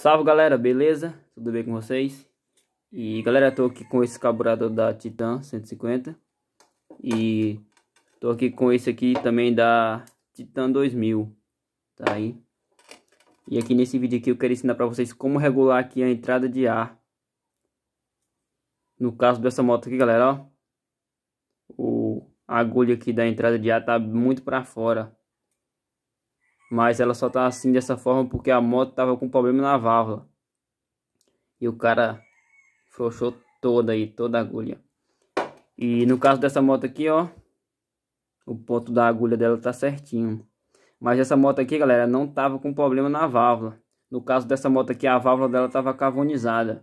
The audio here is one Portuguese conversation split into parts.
Salve galera, beleza? Tudo bem com vocês? E galera, tô aqui com esse carburador da Titan 150 E tô aqui com esse aqui também da Titan 2000 Tá aí E aqui nesse vídeo aqui eu quero ensinar pra vocês como regular aqui a entrada de ar No caso dessa moto aqui galera, ó A agulha aqui da entrada de ar tá muito pra fora mas ela só tá assim dessa forma porque a moto tava com problema na válvula. E o cara frouxou toda aí, toda a agulha. E no caso dessa moto aqui, ó. O ponto da agulha dela tá certinho. Mas essa moto aqui, galera, não tava com problema na válvula. No caso dessa moto aqui, a válvula dela tava carbonizada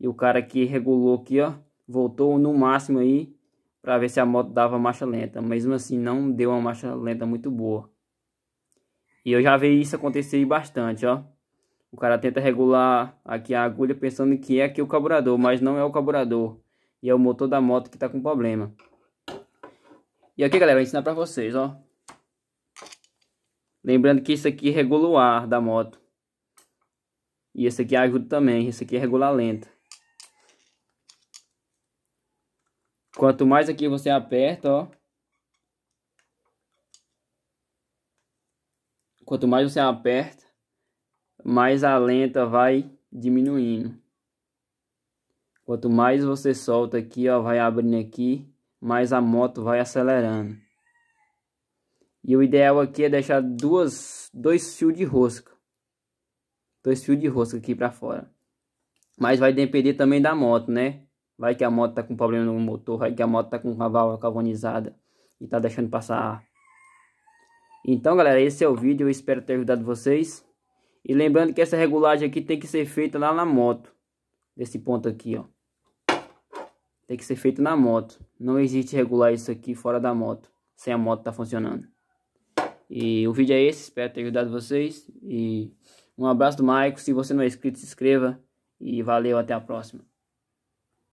E o cara que regulou aqui, ó. Voltou no máximo aí. Pra ver se a moto dava marcha lenta. Mesmo assim, não deu uma marcha lenta muito boa. E eu já vi isso acontecer bastante, ó. O cara tenta regular aqui a agulha pensando que é aqui o carburador, mas não é o carburador. E é o motor da moto que tá com problema. E aqui, galera, eu vou ensinar pra vocês, ó. Lembrando que isso aqui regula o ar da moto. E esse aqui ajuda também, esse aqui é regula a lenta. Quanto mais aqui você aperta, ó, Quanto mais você aperta, mais a lenta vai diminuindo. Quanto mais você solta aqui, ó, vai abrindo aqui, mais a moto vai acelerando. E o ideal aqui é deixar duas, dois fios de rosca. Dois fios de rosca aqui para fora. Mas vai depender também da moto, né? Vai que a moto tá com problema no motor, vai que a moto tá com a válvula carbonizada e tá deixando passar então, galera, esse é o vídeo. Eu espero ter ajudado vocês. E lembrando que essa regulagem aqui tem que ser feita lá na moto. Desse ponto aqui, ó. Tem que ser feita na moto. Não existe regular isso aqui fora da moto. Sem a moto tá funcionando. E o vídeo é esse. Espero ter ajudado vocês. E um abraço do Maico. Se você não é inscrito, se inscreva. E valeu, até a próxima.